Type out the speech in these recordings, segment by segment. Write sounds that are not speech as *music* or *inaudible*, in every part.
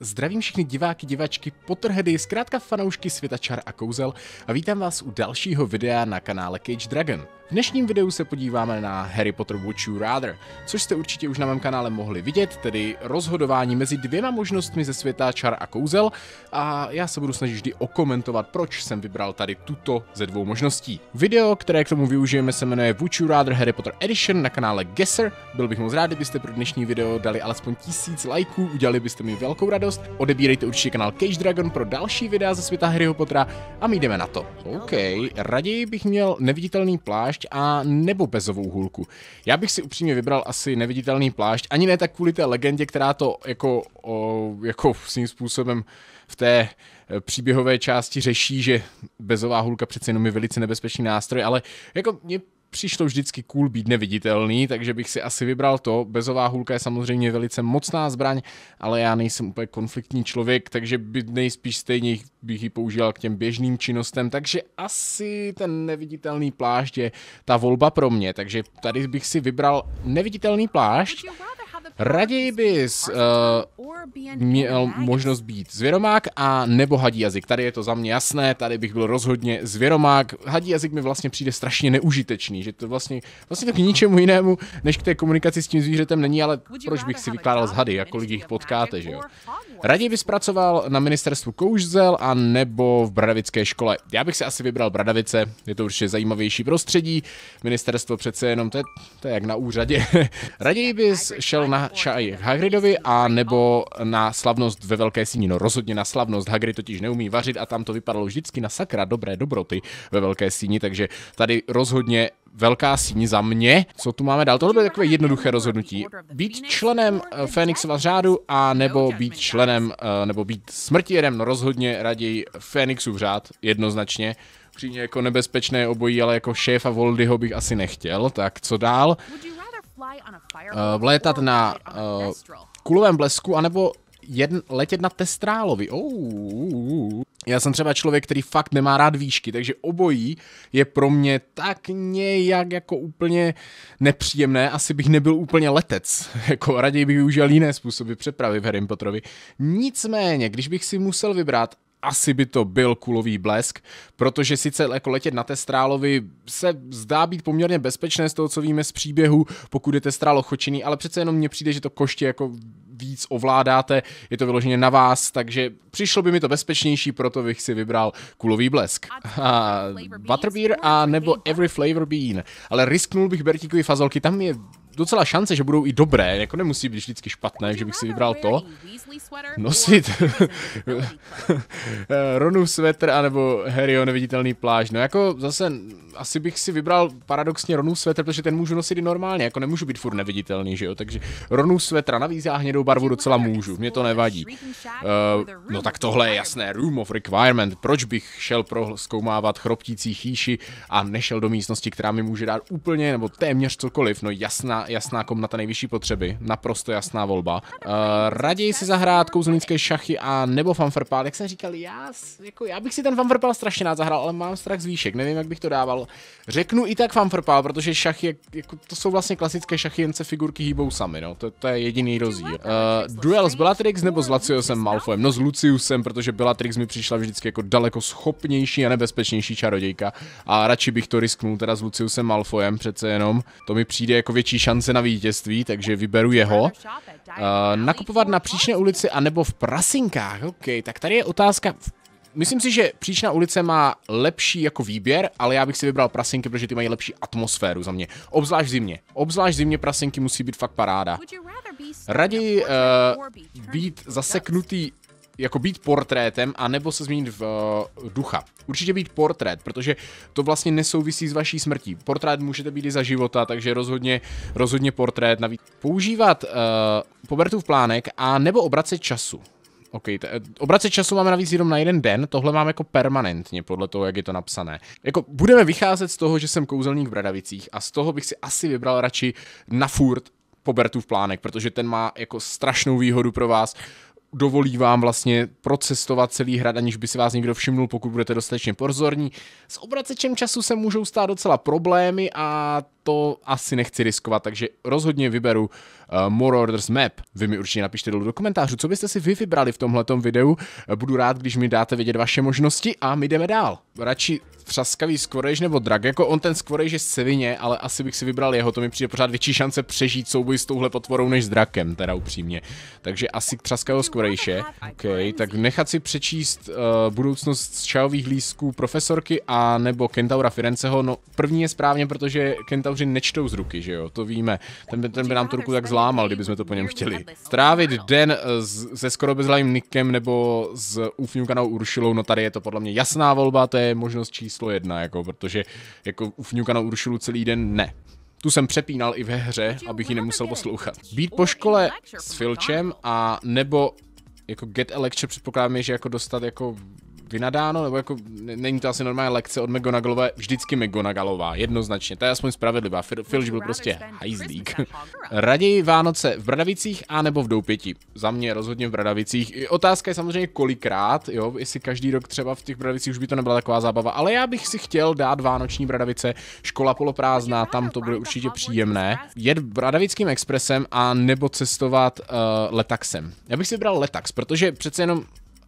Zdravím všechny diváky, divačky, potrhedy, zkrátka fanoušky světa čar a kouzel a vítám vás u dalšího videa na kanále Cage Dragon. V dnešním videu se podíváme na Harry Potter Would You Rather, což jste určitě už na mém kanále mohli vidět, tedy rozhodování mezi dvěma možnostmi ze světa čar a kouzel a já se budu snažit vždy okomentovat, proč jsem vybral tady tuto ze dvou možností. Video, které k tomu využijeme, se jmenuje Would You Rather Harry Potter Edition na kanále Guesser. Byl bych moc rád, kdybyste pro dnešní video dali alespoň tisíc lajků, udělali byste mi velkou radost radost, odebírejte určitě kanál Cage Dragon pro další videa ze světa Harryho Pottera a my jdeme na to. OK, raději bych měl neviditelný plášť a nebo bezovou hůlku. Já bych si upřímně vybral asi neviditelný plášť, ani ne tak kvůli té legendě, která to jako, o, jako svým způsobem v té e, příběhové části řeší, že bezová hůlka přece jenom je velice nebezpečný nástroj, ale jako mě přišlo vždycky cool být neviditelný, takže bych si asi vybral to. Bezová hůlka je samozřejmě velice mocná zbraň, ale já nejsem úplně konfliktní člověk, takže by nejspíš stejně bych ji používal k těm běžným činnostem, takže asi ten neviditelný plášť je ta volba pro mě, takže tady bych si vybral neviditelný plášť. Raději bys uh, měl možnost být zvěromák a nebo hadí jazyk. Tady je to za mě jasné, tady bych byl rozhodně zvěromák. Hadí jazyk mi vlastně přijde strašně neužitečný, že to vlastně, vlastně tak ničemu jinému, než k té komunikaci s tím zvířetem není, ale proč bych si vykládal z hady, jako lidi jich potkáte, že jo? Raději bys pracoval na ministerstvu Kouzel a nebo v bradavické škole. Já bych si asi vybral bradavice, je to určitě zajímavější prostředí, ministerstvo přece jenom, to je, to je jak na úřadě. *laughs* Raději bys šel na čaj k Hagridovi a nebo na slavnost ve Velké síni. No rozhodně na slavnost. Hagrid totiž neumí vařit a tam to vypadalo vždycky na sakra dobré dobroty ve Velké síni, takže tady rozhodně velká síň za mě. Co tu máme dál? Tohle bylo takové jednoduché rozhodnutí. Být členem eh, Fénixova řádu a nebo být členem, eh, nebo být smrtírem, no rozhodně raději Fénixův řád, jednoznačně. Přímě jako nebezpečné obojí, ale jako šéfa Voldyho bych asi nechtěl. Tak co dál? uh, na uh, eh, kulovém blesku, anebo jedn, letět na testrálovi. Oh. Já jsem třeba člověk, který fakt nemá rád výšky, takže obojí je pro mě tak nějak jako úplně nepříjemné. Asi bych nebyl úplně letec, *laughs* jako raději bych využil jiné způsoby přepravy v Harry Potterovi. Nicméně, když bych si musel vybrat asi by to byl kulový blesk, protože sice jako letět na Testrálovi se zdá být poměrně bezpečné z toho, co víme z příběhu, pokud je Testrál ochočený, ale přece jenom mně přijde, že to koště jako víc ovládáte, je to vyloženě na vás, takže přišlo by mi to bezpečnější, proto bych si vybral kulový blesk. A *laughs* Butterbeer a nebo Every Flavor Bean, ale risknul bych Bertíkovi fazolky, tam je docela šance, že budou i dobré, jako nemusí být vždycky špatné, že bych si vybral to. Nosit *laughs* Ronu svetr anebo Harryho neviditelný pláž. No jako zase asi bych si vybral paradoxně Ronu svetr, protože ten můžu nosit i normálně, jako nemůžu být furt neviditelný, že jo, takže Ronu svetra, navíc já hnědou barvu docela můžu, mě to nevadí. Uh, no tak tohle je jasné, Room of Requirement, proč bych šel proskoumávat chroptící chýši a nešel do místnosti, která mi může dát úplně nebo téměř cokoliv, no jasná, jasná komnata nejvyšší potřeby, naprosto jasná volba. Uh, raději si zahrát kouzelnické šachy a nebo fanfarpál, jak jsem říkal, já, jako, já bych si ten fanfarpál strašně rád zahrál, ale mám strach z výšek, nevím, jak bych to dával. Řeknu i tak fanfarpál, protože šachy, jako, to jsou vlastně klasické šachy, jen se figurky hýbou sami, no, to, to je jediný rozdíl. Uh, duel s Bellatrix nebo s Luciusem Malfoyem? No s Luciusem, protože Bellatrix mi přišla vždycky jako daleko schopnější a nebezpečnější čarodějka a radši bych to risknul teda s Luciusem Malfoyem přece jenom, to mi přijde jako větší šance šance na vítězství, takže vyberu jeho. Uh, nakupovat na Příčné ulici anebo v Prasinkách, ok, tak tady je otázka. Myslím si, že Příčná ulice má lepší jako výběr, ale já bych si vybral Prasinky, protože ty mají lepší atmosféru za mě. Obzvlášť zimně. Obzvlášť zimně Prasinky musí být fakt paráda. Raději uh, být zaseknutý jako být portrétem, anebo se změnit v uh, ducha. Určitě být portrét, protože to vlastně nesouvisí s vaší smrtí. Portrét můžete být i za života, takže rozhodně, rozhodně portrét. Navíc používat uh, eh, v plánek a nebo obracet času. OK, t- eh, obrace času máme navíc jenom na jeden den, tohle máme jako permanentně podle toho, jak je to napsané. Jako budeme vycházet z toho, že jsem kouzelník v Bradavicích a z toho bych si asi vybral radši na furt pobertu v plánek, protože ten má jako strašnou výhodu pro vás dovolí vám vlastně procestovat celý hrad, aniž by si vás někdo všimnul, pokud budete dostatečně pozorní. S obracečem času se můžou stát docela problémy a to asi nechci riskovat, takže rozhodně vyberu uh, More Orders Map. Vy mi určitě napište dolů do komentářů, co byste si vy vybrali v tomhletom videu. Budu rád, když mi dáte vědět vaše možnosti a my jdeme dál. Radši třaskavý skorejž nebo drag, jako on ten skorejž je z Sevině, ale asi bych si vybral jeho, to mi přijde pořád větší šance přežít souboj s touhle potvorou než s drakem, teda upřímně. Takže asi třaskavého skvorejše. OK, tak nechat si přečíst uh, budoucnost čajových lísků profesorky a nebo Kentaura Firenceho, no první je správně, protože Kentauři nečtou z ruky, že jo, to víme. Ten, by, ten by nám tu ruku tak zlámal, kdybychom to po něm chtěli. Strávit den s, eh, se skoro bezlajím Nikem nebo s úfňukanou Uršilou, no tady je to podle mě jasná volba, to je možnost číslo číslo jedna, jako, protože jako ufňuka na Uršulu celý den ne. Tu jsem přepínal i ve hře, abych ji nemusel poslouchat. Být po škole s Filčem a nebo jako get a lecture předpokládám je, že jako dostat jako vynadáno, nebo jako není to asi normální lekce od McGonagallové, vždycky McGonagallová, jednoznačně, to je aspoň spravedlivá, Filž byl prostě hajzlík. *laughs* Raději Vánoce v Bradavicích a nebo v Doupěti, za mě rozhodně v Bradavicích. I otázka je samozřejmě kolikrát, jo, jestli každý rok třeba v těch Bradavicích už by to nebyla taková zábava, ale já bych si chtěl dát Vánoční Bradavice, škola poloprázdná, tam to bude určitě příjemné. Jet Bradavickým expresem a nebo cestovat uh, letaxem. Já bych si vybral letax, protože přece jenom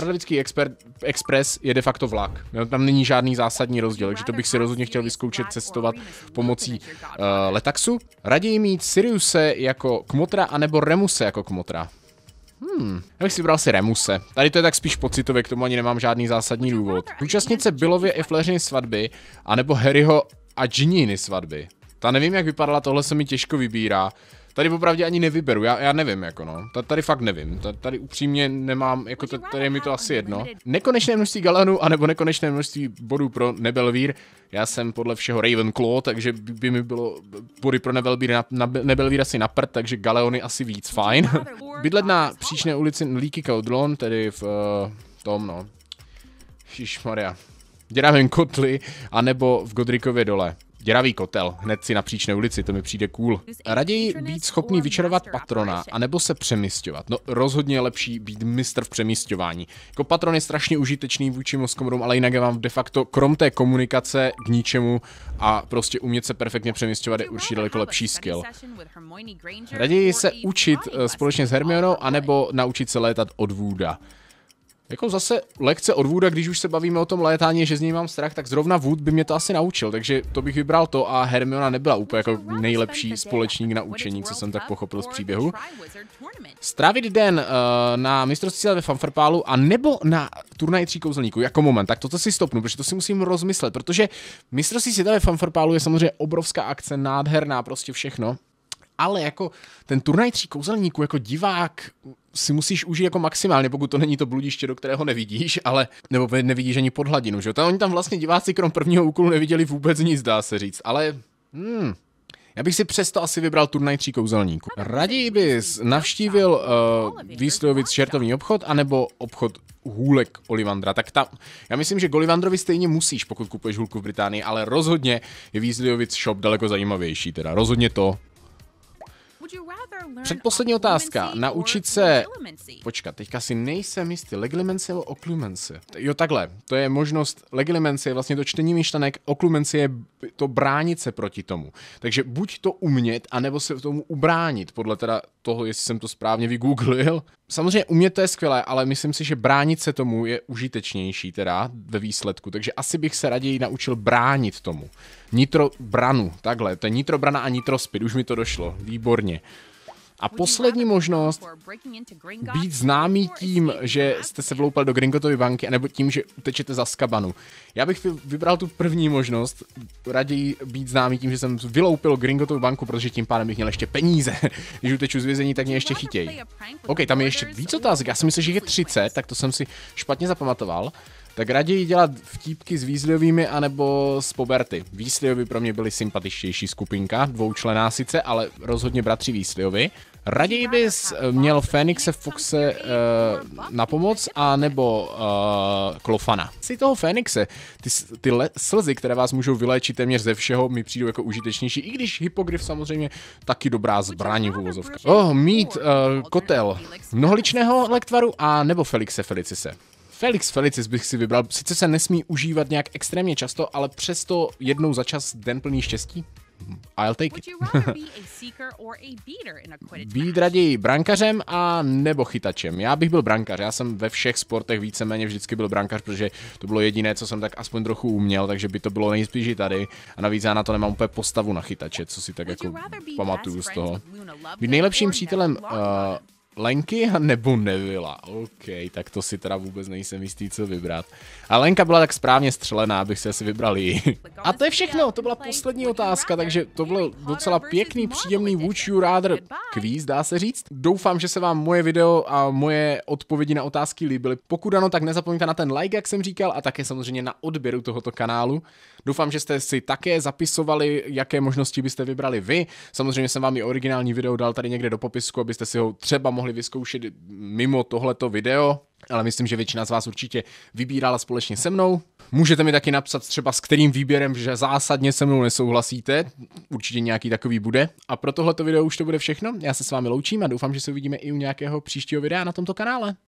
Vrdavický expert, Express je de facto vlak. Jo, tam není žádný zásadní rozdíl, takže to bych si rozhodně chtěl vyzkoušet cestovat pomocí uh, letaxu. Raději mít Siriuse jako kmotra anebo Remuse jako kmotra. Hmm, já bych si vybral si Remuse. Tady to je tak spíš pocitově, k tomu ani nemám žádný zásadní důvod. se Billovy i Fleřiny svatby, anebo Harryho a Gininy svatby. Ta nevím, jak vypadala, tohle se mi těžko vybírá. Tady opravdu ani nevyberu, já, já nevím, jako no. Tady fakt nevím, tady upřímně nemám, jako tady mi to asi jedno. Nekonečné množství galanů, anebo nekonečné množství bodů pro Nebelvír. Já jsem podle všeho Ravenclaw, takže by mi bylo body pro Nebelvír, na, na, Nebelvír asi na prd, takže galeony asi víc, fajn. *laughs* Bydlet na příčné ulici Líky Kaudlon, tedy v uh, tom, no. Maria. Děravém kotli, anebo v Godrikově dole. Děravý kotel, hned si na příčné ulici, to mi přijde cool. Raději být schopný vyčarovat patrona, anebo se přemysťovat. No rozhodně je lepší být mistr v přemysťování. Jako patron je strašně užitečný vůči Moskomorům, ale jinak je vám de facto, krom té komunikace, k ničemu a prostě umět se perfektně přemysťovat je určitě daleko lepší skill. Raději se učit eh, společně s Hermionou, anebo naučit se létat od vůda. Jako zase lekce od Wooda, když už se bavíme o tom létání, že z něj mám strach, tak zrovna Wood by mě to asi naučil, takže to bych vybral to a Hermiona nebyla úplně jako nejlepší společník na učení, co jsem tak pochopil z příběhu. Strávit den uh, na mistrovství světa ve Fanfarpálu a nebo na turnaj tří kouzelníků, jako moment, tak toto si stopnu, protože to si musím rozmyslet, protože mistrovství světa ve Fanfarpálu je samozřejmě obrovská akce, nádherná, prostě všechno, ale jako ten turnaj tří kouzelníků jako divák si musíš užít jako maximálně, pokud to není to bludiště, do kterého nevidíš, ale nebo nevidíš ani pod hladinu, že? Tam oni tam vlastně diváci krom prvního úkolu neviděli vůbec nic, dá se říct, ale hmm, já bych si přesto asi vybral turnaj tří kouzelníků. Raději bys navštívil uh, výstrojovic šertovní obchod, anebo obchod hůlek Olivandra. Tak tam. já myslím, že Golivandrovi stejně musíš, pokud kupuješ hůlku v Británii, ale rozhodně je výstrojovic shop daleko zajímavější, teda rozhodně to. Předposlední otázka. Naučit se... Počkat, teďka si nejsem jistý. Leglimency nebo oklumence. Jo, takhle. To je možnost... Leglimency je vlastně to čtení myšlenek, Oklumence je to bránit se proti tomu. Takže buď to umět, anebo se tomu ubránit, podle teda toho, jestli jsem to správně vygooglil. Samozřejmě umět to je skvělé, ale myslím si, že bránit se tomu je užitečnější teda ve výsledku, takže asi bych se raději naučil bránit tomu. Nitrobranu, takhle, to je nitrobrana a nitrospid, už mi to došlo, výborně. A poslední možnost být známý tím, že jste se vloupal do Gringotovy banky, anebo tím, že utečete za skabanu. Já bych vybral tu první možnost, raději být známý tím, že jsem vyloupil Gringotovu banku, protože tím pádem bych měl ještě peníze. *laughs* Když uteču z vězení, tak mě ještě chytěj. OK, tam je ještě víc otázek, já si myslím, že je 30, tak to jsem si špatně zapamatoval. Tak raději dělat vtípky s výzliovými anebo s Poberty. Weasleyovi pro mě byli sympatičtější skupinka, dvoučlená sice, ale rozhodně bratři Weasleyovi. Raději bys eh, měl Fénixe Foxe uh, eh, na pomoc a nebo uh, eh, Klofana. Si toho Fénixe, ty, ty le, slzy, které vás můžou vyléčit téměř ze všeho, mi přijdou jako užitečnější, i když hypogryf samozřejmě taky dobrá zbraň v úvozovkách. Oh, mít uh, kotel mnoholičného lektvaru a nebo Felixe Felicise. Felix Felicis bych si vybral, sice se nesmí užívat nějak extrémně často, ale přesto jednou za čas den plný štěstí. I'll take it. Být raději brankařem a nebo chytačem. Já bych byl brankař. Já jsem ve všech sportech víceméně vždycky byl brankař, protože to bylo jediné, co jsem tak aspoň trochu uměl, takže by to bylo nejspíš i tady. A navíc já na to nemám úplně postavu na chytače, co si tak jako pamatuju z toho. Být nejlepším přítelem uh, Lenky a nebo Nevila. OK, tak to si teda vůbec nejsem jistý, co vybrat. A Lenka byla tak správně střelená, abych si asi vybral ji. A to je všechno, to byla poslední otázka, takže to byl docela pěkný, příjemný Would You Rather quiz, dá se říct. Doufám, že se vám moje video a moje odpovědi na otázky líbily. Pokud ano, tak nezapomeňte na ten like, jak jsem říkal, a také samozřejmě na odběru tohoto kanálu. Doufám, že jste si také zapisovali, jaké možnosti byste vybrali vy. Samozřejmě jsem vám i originální video dal tady někde do popisku, abyste si ho třeba mohli mohli vyzkoušet mimo tohleto video, ale myslím, že většina z vás určitě vybírala společně se mnou. Můžete mi taky napsat třeba s kterým výběrem, že zásadně se mnou nesouhlasíte, určitě nějaký takový bude. A pro tohleto video už to bude všechno, já se s vámi loučím a doufám, že se uvidíme i u nějakého příštího videa na tomto kanále.